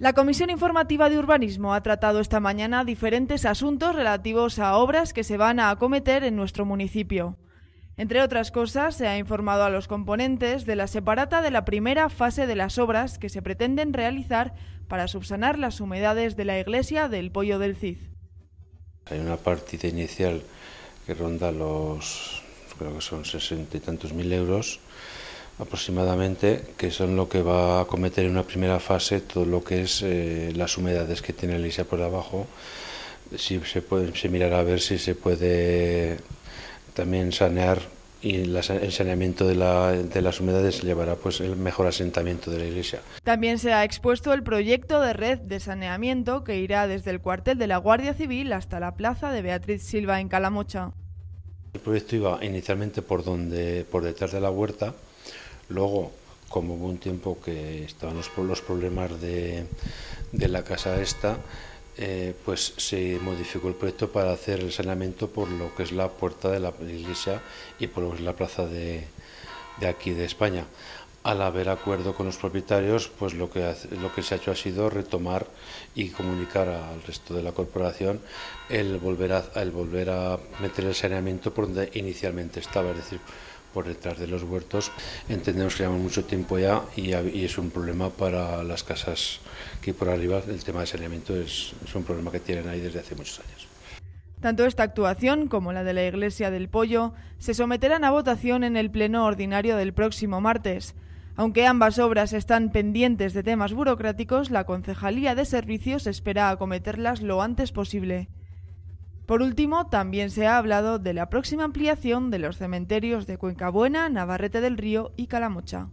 La Comisión Informativa de Urbanismo ha tratado esta mañana diferentes asuntos relativos a obras que se van a acometer en nuestro municipio. Entre otras cosas, se ha informado a los componentes de la separata de la primera fase de las obras que se pretenden realizar para subsanar las humedades de la iglesia del Pollo del Cid. Hay una partida inicial que ronda los, creo que son sesenta y tantos mil euros, aproximadamente, que son lo que va a cometer en una primera fase todo lo que es eh, las humedades que tiene la iglesia por abajo. Si se, puede, mirará a ver si se puede también sanear y el saneamiento de, las humedades llevará pues el mejor asentamiento de la iglesia. También se ha expuesto el proyecto de red de saneamiento que irá desde el cuartel de la Guardia Civil hasta la plaza de Beatriz Silva en Calamocha. El proyecto iba inicialmente por donde por detrás de la huerta, Luego, como hubo un tiempo que estaban los, los problemas de, la casa esta, eh, pues se modificó el proyecto para hacer el saneamiento por lo que es la puerta de la iglesia y por lo que es la plaza de, aquí de España. Al haber acuerdo con los propietarios, pues lo que, lo que se ha hecho ha sido retomar y comunicar al resto de la corporación el volver a, el volver a meter el saneamiento por donde inicialmente estaba, es decir, por detrás de los huertos entendemos que llevamos mucho tiempo ya y, es un problema para las casas que por arriba el tema de saneamiento es un problema que tienen ahí desde hace muchos años. Tanto esta actuación como la de la Iglesia del Pollo se someterán a votación en el Pleno Ordinario del próximo martes. Aunque ambas obras están pendientes de temas burocráticos, la Concejalía de Servicios espera acometerlas lo antes posible. Por último, también se ha hablado de la próxima ampliación de los cementerios de Cuencabuena, Navarrete del Río y Calamocha.